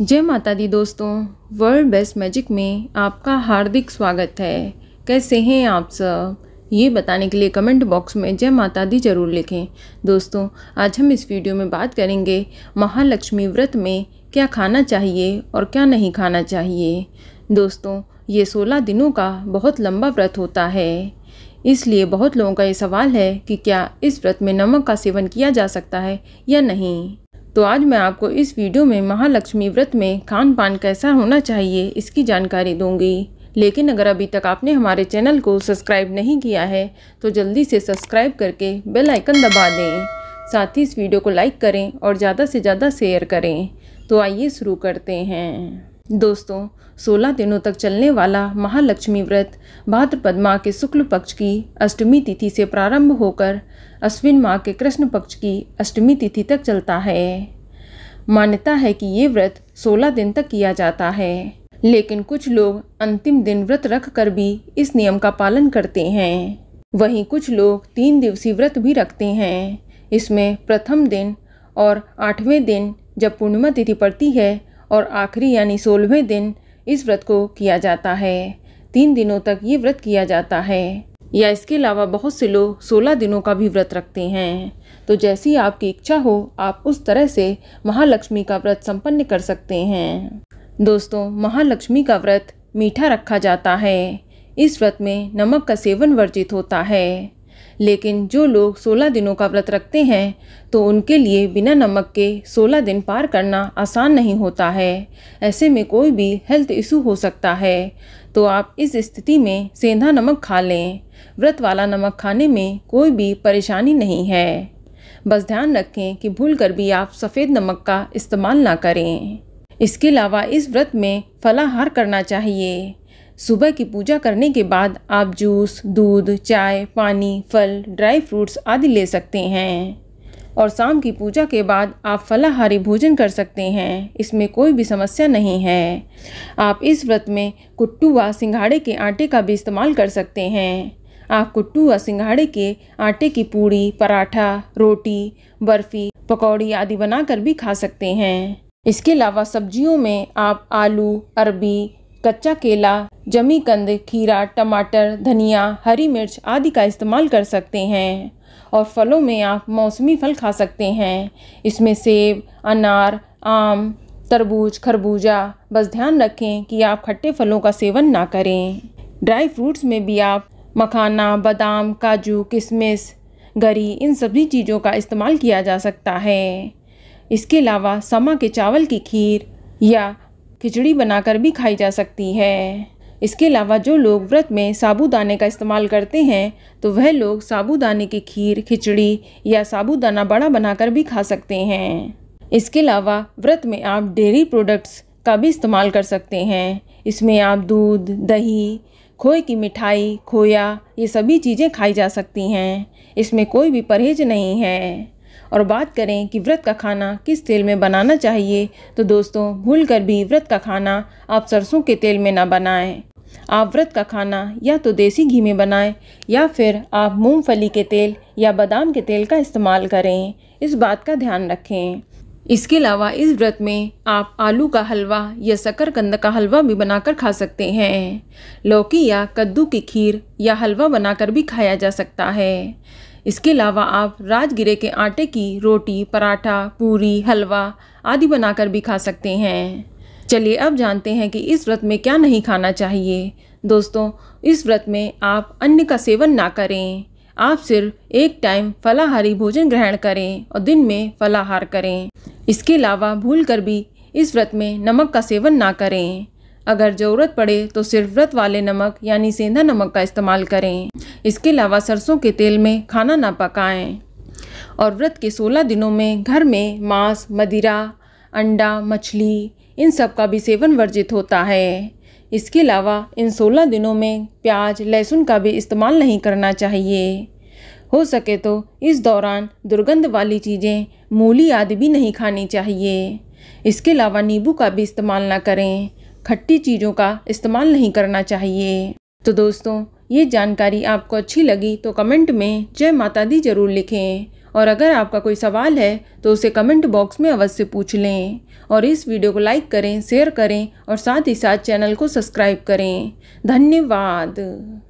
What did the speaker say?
जय माता दी दोस्तों वर्ल्ड बेस्ट मैजिक में आपका हार्दिक स्वागत है कैसे हैं आप सब ये बताने के लिए कमेंट बॉक्स में जय माता दी जरूर लिखें दोस्तों आज हम इस वीडियो में बात करेंगे महालक्ष्मी व्रत में क्या खाना चाहिए और क्या नहीं खाना चाहिए दोस्तों ये सोलह दिनों का बहुत लंबा व्रत होता है इसलिए बहुत लोगों का ये सवाल है कि क्या इस व्रत में नमक का सेवन किया जा सकता है या नहीं तो आज मैं आपको इस वीडियो में महालक्ष्मी व्रत में खान पान कैसा होना चाहिए इसकी जानकारी दूंगी लेकिन अगर अभी तक आपने हमारे चैनल को सब्सक्राइब नहीं किया है तो जल्दी से सब्सक्राइब करके बेल आइकन दबा दें साथ ही इस वीडियो को लाइक करें और ज़्यादा से ज़्यादा शेयर करें तो आइए शुरू करते हैं दोस्तों 16 दिनों तक चलने वाला महालक्ष्मी व्रत भाद्रपद माह के शुक्ल पक्ष की अष्टमी तिथि से प्रारंभ होकर अश्विन माह के कृष्ण पक्ष की अष्टमी तिथि तक चलता है मान्यता है कि ये व्रत 16 दिन तक किया जाता है लेकिन कुछ लोग अंतिम दिन व्रत रख कर भी इस नियम का पालन करते हैं वहीं कुछ लोग तीन दिवसीय व्रत भी रखते हैं इसमें प्रथम दिन और आठवें दिन जब पूर्णिमा तिथि पड़ती है और आखिरी यानी सोलहवें दिन इस व्रत को किया जाता है तीन दिनों तक ये व्रत किया जाता है या इसके अलावा बहुत से लोग सोलह दिनों का भी व्रत रखते हैं तो जैसी आपकी इच्छा हो आप उस तरह से महालक्ष्मी का व्रत संपन्न कर सकते हैं दोस्तों महालक्ष्मी का व्रत मीठा रखा जाता है इस व्रत में नमक का सेवन वर्जित होता है लेकिन जो लोग 16 दिनों का व्रत रखते हैं तो उनके लिए बिना नमक के 16 दिन पार करना आसान नहीं होता है ऐसे में कोई भी हेल्थ इशू हो सकता है तो आप इस स्थिति में सेंधा नमक खा लें व्रत वाला नमक खाने में कोई भी परेशानी नहीं है बस ध्यान रखें कि भूल कर भी आप सफ़ेद नमक का इस्तेमाल ना करें इसके अलावा इस व्रत में फलाहार करना चाहिए सुबह की पूजा करने के बाद आप जूस दूध चाय पानी फल ड्राई फ्रूट्स आदि ले सकते हैं और शाम की पूजा के बाद आप फलाहारी भोजन कर सकते हैं इसमें कोई भी समस्या नहीं है आप इस व्रत में कुट्टू व सिंघाड़े के आटे का भी इस्तेमाल कर सकते हैं आप कुट्टू व सिंघाड़े के आटे की पूड़ी पराठा रोटी बर्फ़ी पकौड़ी आदि बनाकर भी खा सकते हैं इसके अलावा सब्जियों में आप आलू अरबी कच्चा केला जमी कंद खीरा टमाटर धनिया हरी मिर्च आदि का इस्तेमाल कर सकते हैं और फलों में आप मौसमी फल खा सकते हैं इसमें सेब अनार आम तरबूज खरबूजा बस ध्यान रखें कि आप खट्टे फलों का सेवन ना करें ड्राई फ्रूट्स में भी आप मखाना बादाम काजू किशमिश गरी इन सभी चीज़ों का इस्तेमाल किया जा सकता है इसके अलावा समा के चावल की खीर या खिचड़ी बनाकर भी खाई जा सकती है इसके अलावा जो लोग व्रत में साबूदाने का इस्तेमाल करते हैं तो वह लोग साबूदाने की खीर खिचड़ी या साबूदाना बड़ा बनाकर भी खा सकते हैं इसके अलावा व्रत में आप डेयरी प्रोडक्ट्स का भी इस्तेमाल कर सकते हैं इसमें आप दूध दही खोए की मिठाई खोया ये सभी चीज़ें खाई जा सकती हैं इसमें कोई भी परहेज नहीं है और बात करें कि व्रत का खाना किस तेल में बनाना चाहिए तो दोस्तों भूल कर भी व्रत का खाना आप सरसों के तेल में ना बनाएं आप व्रत का खाना या तो देसी घी में बनाएं या फिर आप मूंगफली के तेल या बादाम के तेल का इस्तेमाल करें इस बात का ध्यान रखें इसके अलावा इस व्रत में आप आलू का हलवा या शकरकंद का हलवा भी बनाकर खा सकते हैं लौकी या कद्दू की खीर या हलवा बनाकर भी खाया जा सकता है इसके अलावा आप राजगिरे के आटे की रोटी पराठा पूरी हलवा आदि बनाकर भी खा सकते हैं चलिए अब जानते हैं कि इस व्रत में क्या नहीं खाना चाहिए दोस्तों इस व्रत में आप अन्य का सेवन ना करें आप सिर्फ एक टाइम फलाहारी भोजन ग्रहण करें और दिन में फलाहार करें इसके अलावा भूल कर भी इस व्रत में नमक का सेवन ना करें अगर ज़रूरत पड़े तो सिर्फ व्रत वाले नमक यानी सेंधा नमक का इस्तेमाल करें इसके अलावा सरसों के तेल में खाना ना पकाएं और व्रत के 16 दिनों में घर में मांस मदिरा अंडा मछली इन सब का भी सेवन वर्जित होता है इसके अलावा इन 16 दिनों में प्याज लहसुन का भी इस्तेमाल नहीं करना चाहिए हो सके तो इस दौरान दुर्गंध वाली चीज़ें मूली आदि भी नहीं खानी चाहिए इसके अलावा नींबू का भी इस्तेमाल ना करें खट्टी चीज़ों का इस्तेमाल नहीं करना चाहिए तो दोस्तों ये जानकारी आपको अच्छी लगी तो कमेंट में जय माता दी ज़रूर लिखें और अगर आपका कोई सवाल है तो उसे कमेंट बॉक्स में अवश्य पूछ लें और इस वीडियो को लाइक करें शेयर करें और साथ ही साथ चैनल को सब्सक्राइब करें धन्यवाद